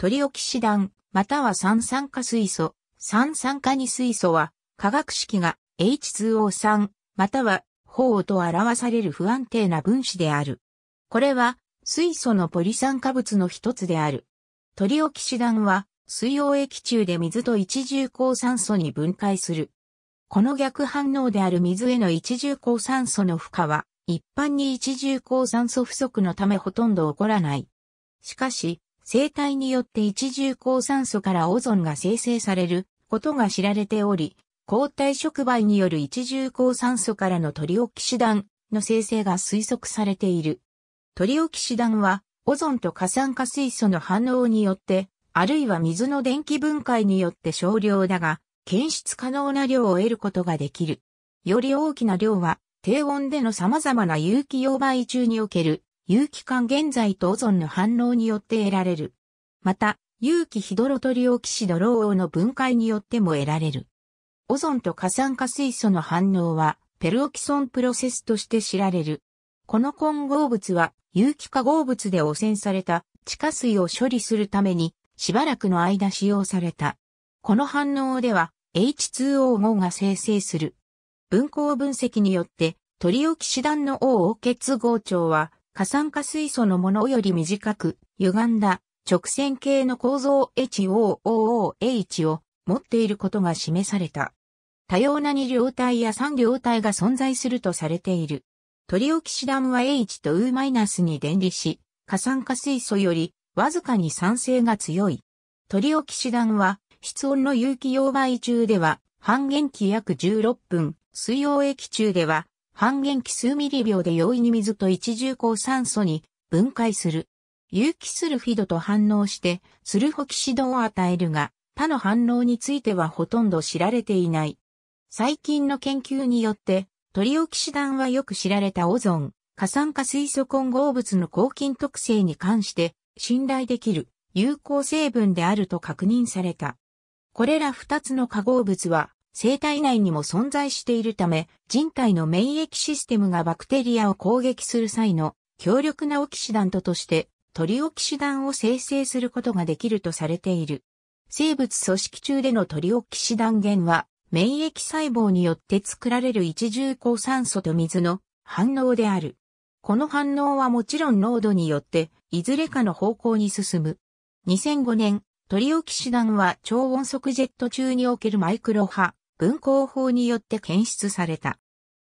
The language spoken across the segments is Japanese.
トリオキシダン、または三酸化水素、三酸化二水素は、化学式が H2O3、または、法と表される不安定な分子である。これは、水素のポリ酸化物の一つである。トリオキシダンは、水溶液中で水と一重抗酸素に分解する。この逆反応である水への一重抗酸素の負荷は、一般に一重抗酸素不足のためほとんど起こらない。しかし、生体によって一重抗酸素からオゾンが生成されることが知られており、抗体触媒による一重抗酸素からのトリオキシダンの生成が推測されている。トリオキシダンは、オゾンと過酸化水素の反応によって、あるいは水の電気分解によって少量だが、検出可能な量を得ることができる。より大きな量は、低温での様々な有機溶媒中における有機還元剤とオゾンの反応によって得られる。また、有機ヒドロトリオキシドローの分解によっても得られる。オゾンと過酸化水素の反応は、ペルオキソンプロセスとして知られる。この混合物は、有機化合物で汚染された地下水を処理するために、しばらくの間使用された。この反応では、H2O5 が生成する。分光分析によって、トリオキシダンの O を結合調は、過酸化水素のものより短く、歪んだ直線形の構造 HOOOH を持っていることが示された。多様な二両体や三両体が存在するとされている。トリオキシダムは H と U- に電離し、過酸化水素よりわずかに酸性が強い。トリオキシダムは室温の有機溶媒中では半減期約16分、水溶液中では半減期数ミリ秒で容易に水と一重鉱酸素に分解する。有機スルフィドと反応してスルホキシドを与えるが、他の反応についてはほとんど知られていない。最近の研究によって、トリオキシダンはよく知られたオゾン、過酸化水素混合物の抗菌特性に関して信頼できる有効成分であると確認された。これら二つの化合物は生体内にも存在しているため、人体の免疫システムがバクテリアを攻撃する際の強力なオキシダントとして、トリオキシダンを生成することができるとされている。生物組織中でのトリオキシダン源は、免疫細胞によって作られる一重抗酸素と水の反応である。この反応はもちろん濃度によって、いずれかの方向に進む。2005年、トリオキシダンは超音速ジェット中におけるマイクロ波、分光法によって検出された。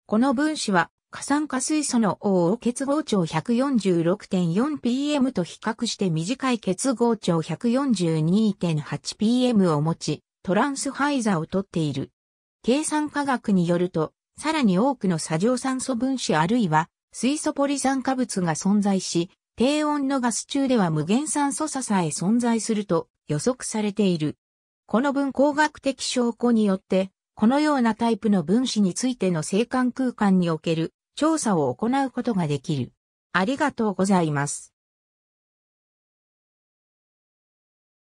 この分子は、過酸化水素の O を結合長 146.4pm と比較して短い結合長 142.8pm を持ち、トランスファイザーを取っている。計算科学によると、さらに多くの作業酸素分子あるいは水素ポリ酸化物が存在し、低温のガス中では無限酸素差さえ存在すると予測されている。この分光学的証拠によってこのようなタイプの分子についての生還空間における調査を行うことができる。ありがとうございます。